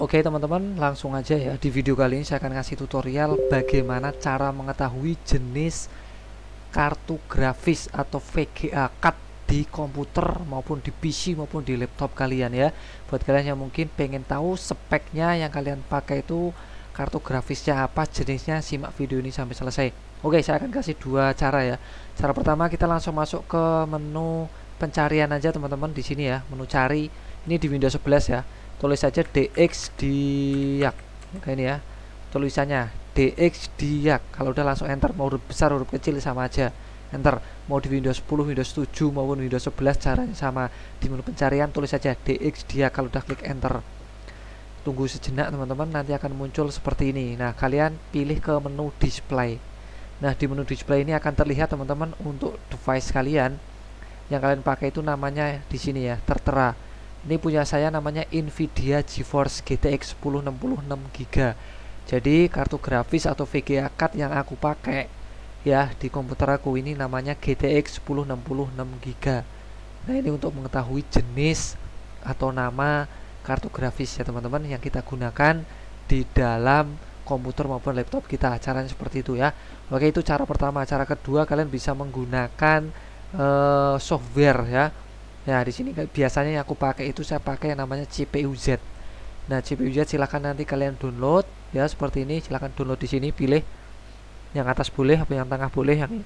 Oke teman-teman langsung aja ya di video kali ini saya akan kasih tutorial bagaimana cara mengetahui jenis kartu grafis atau VGA card di komputer maupun di PC maupun di laptop kalian ya buat kalian yang mungkin pengen tahu speknya yang kalian pakai itu kartu grafisnya apa jenisnya simak video ini sampai selesai oke saya akan kasih dua cara ya cara pertama kita langsung masuk ke menu pencarian aja teman-teman di sini ya menu cari ini di Windows 11 ya tulis saja dx diak kayak ini ya tulisannya dx diak kalau udah langsung enter mau huruf besar huruf kecil sama aja enter mau di Windows 10 Windows 7 maupun Windows 11 caranya sama di menu pencarian tulis saja dx diak kalau udah klik enter tunggu sejenak teman-teman nanti akan muncul seperti ini nah kalian pilih ke menu display nah di menu display ini akan terlihat teman-teman untuk device kalian yang kalian pakai itu namanya di sini ya tertera ini punya saya namanya Nvidia GeForce GTX 1066 GB jadi kartu grafis atau VGA card yang aku pakai ya di komputer aku ini namanya GTX 1066 GB nah ini untuk mengetahui jenis atau nama kartu grafis ya teman-teman yang kita gunakan di dalam komputer maupun laptop kita caranya seperti itu ya oke itu cara pertama cara kedua kalian bisa menggunakan uh, software ya Nah, di sini biasanya yang aku pakai itu saya pakai yang namanya CPU-Z. Nah, CPU-Z silahkan nanti kalian download ya seperti ini, silahkan download di sini, pilih yang atas boleh apa yang tengah boleh, yang ini,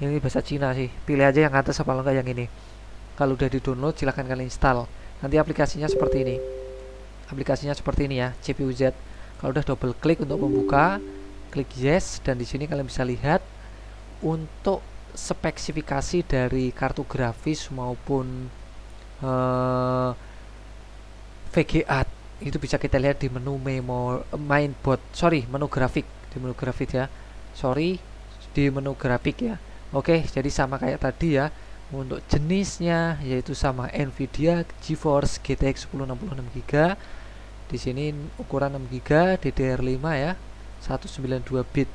ini bahasa Cina sih. Pilih aja yang atas apa enggak yang ini. Kalau udah di-download silahkan kalian install. Nanti aplikasinya seperti ini. Aplikasinya seperti ini ya, CPU-Z. Kalau udah double klik untuk membuka, klik yes dan di sini kalian bisa lihat untuk spesifikasi dari kartu grafis maupun uh, eh, VGA itu bisa kita lihat di menu memo mainboard sorry menu grafik di menu grafik ya sorry di menu grafik ya oke jadi sama kayak tadi ya untuk jenisnya yaitu sama Nvidia GeForce GTX 1066 GB di sini ukuran 6 GB DDR5 ya 192 bit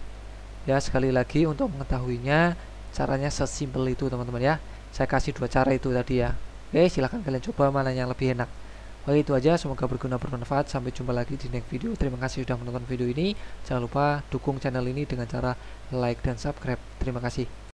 ya sekali lagi untuk mengetahuinya caranya sesimpel itu teman-teman ya saya kasih dua cara itu tadi ya oke silahkan kalian coba mana yang lebih enak oke itu aja semoga berguna bermanfaat sampai jumpa lagi di next video terima kasih sudah menonton video ini jangan lupa dukung channel ini dengan cara like dan subscribe terima kasih